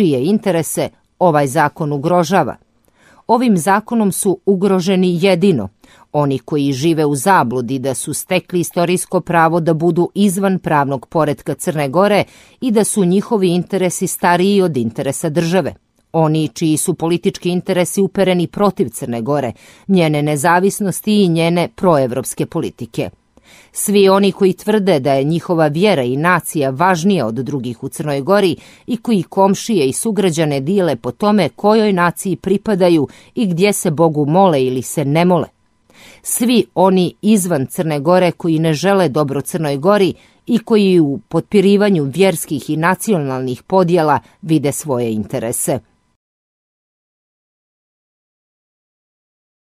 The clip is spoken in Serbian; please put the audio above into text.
čije interese ovaj zakon ugrožava. Ovim zakonom su ugroženi jedino oni koji žive u zabludi da su stekli istorijsko pravo da budu izvan pravnog poretka Crne Gore i da su njihovi interesi stariji od interesa države. Oni čiji su politički interesi upereni protiv Crne Gore, njene nezavisnosti i njene proevropske politike – Svi oni koji tvrde da je njihova vjera i nacija važnija od drugih u Crnoj Gori i koji komšije i sugrađane dile po tome kojoj naciji pripadaju i gdje se Bogu mole ili se ne mole. Svi oni izvan Crne Gore koji ne žele dobro Crnoj Gori i koji u potpirivanju vjerskih i nacionalnih podjela vide svoje interese.